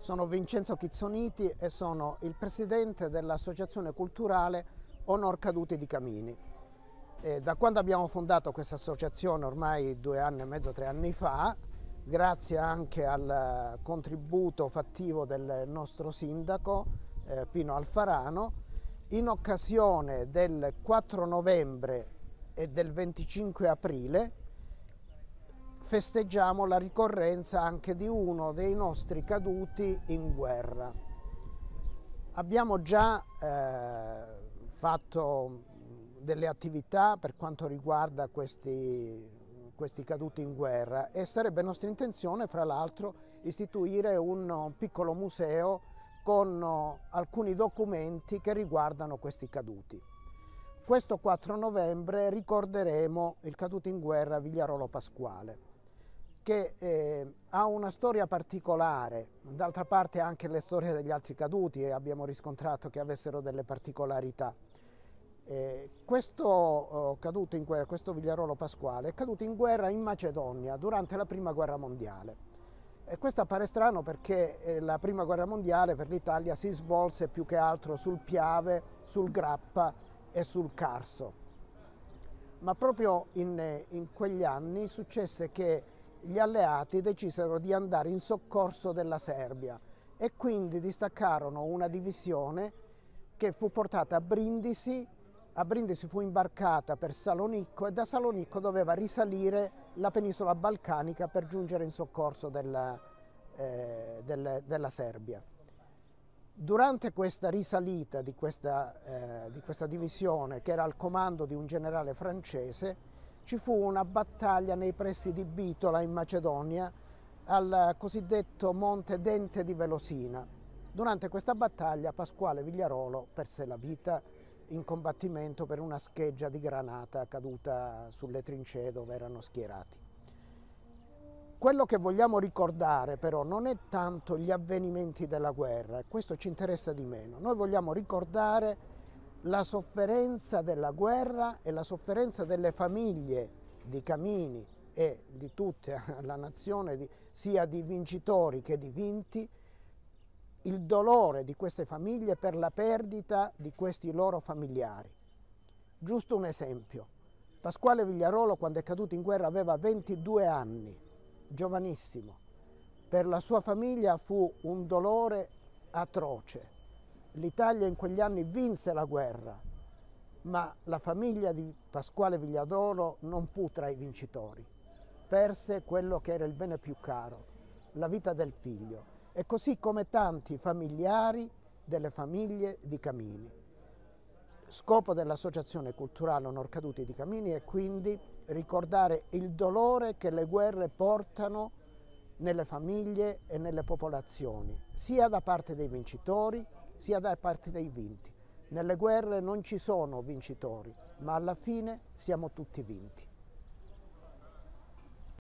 Sono Vincenzo Chizzoniti e sono il presidente dell'associazione culturale Onor Caduti di Camini. E da quando abbiamo fondato questa associazione ormai due anni e mezzo, tre anni fa, grazie anche al contributo fattivo del nostro sindaco eh, Pino Alfarano, in occasione del 4 novembre e del 25 aprile festeggiamo la ricorrenza anche di uno dei nostri caduti in guerra. Abbiamo già eh, fatto delle attività per quanto riguarda questi, questi caduti in guerra e sarebbe nostra intenzione, fra l'altro, istituire un piccolo museo con alcuni documenti che riguardano questi caduti. Questo 4 novembre ricorderemo il caduto in guerra Vigliarolo Pasquale che eh, ha una storia particolare, d'altra parte anche le storie degli altri caduti e abbiamo riscontrato che avessero delle particolarità. Eh, questo, oh, guerra, questo Vigliarolo Pasquale è caduto in guerra in Macedonia durante la Prima Guerra Mondiale. E questo appare strano perché eh, la Prima Guerra Mondiale per l'Italia si svolse più che altro sul Piave, sul Grappa e sul Carso. Ma proprio in, eh, in quegli anni successe che gli alleati decisero di andare in soccorso della Serbia e quindi distaccarono una divisione che fu portata a Brindisi, a Brindisi fu imbarcata per Salonicco e da Salonicco doveva risalire la penisola balcanica per giungere in soccorso della, eh, del, della Serbia. Durante questa risalita di questa, eh, di questa divisione, che era al comando di un generale francese, ci fu una battaglia nei pressi di Bitola in Macedonia al cosiddetto monte Dente di Velosina. Durante questa battaglia Pasquale Vigliarolo perse la vita in combattimento per una scheggia di granata caduta sulle trincee dove erano schierati. Quello che vogliamo ricordare però non è tanto gli avvenimenti della guerra, questo ci interessa di meno. Noi vogliamo ricordare la sofferenza della guerra e la sofferenza delle famiglie di Camini e di tutta la nazione, sia di vincitori che di vinti, il dolore di queste famiglie per la perdita di questi loro familiari. Giusto un esempio. Pasquale Vigliarolo quando è caduto in guerra aveva 22 anni, giovanissimo. Per la sua famiglia fu un dolore atroce L'Italia in quegli anni vinse la guerra, ma la famiglia di Pasquale Vigliadoro non fu tra i vincitori. Perse quello che era il bene più caro, la vita del figlio, e così come tanti familiari delle famiglie di Camini. Scopo dell'Associazione Culturale Onor Caduti di Camini è quindi ricordare il dolore che le guerre portano nelle famiglie e nelle popolazioni, sia da parte dei vincitori sia da parte dei vinti. Nelle guerre non ci sono vincitori, ma alla fine siamo tutti vinti.